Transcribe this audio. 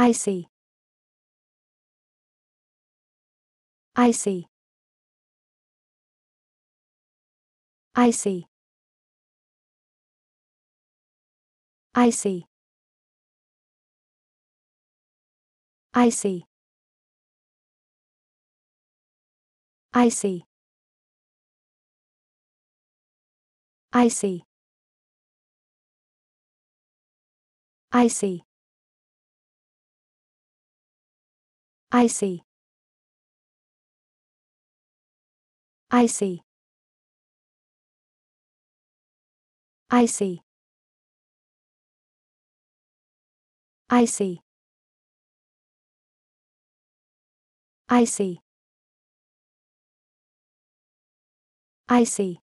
I see. I see. I see. I see. I see. I see. I see. I see. I see. I see. I see. I see. I see. I see.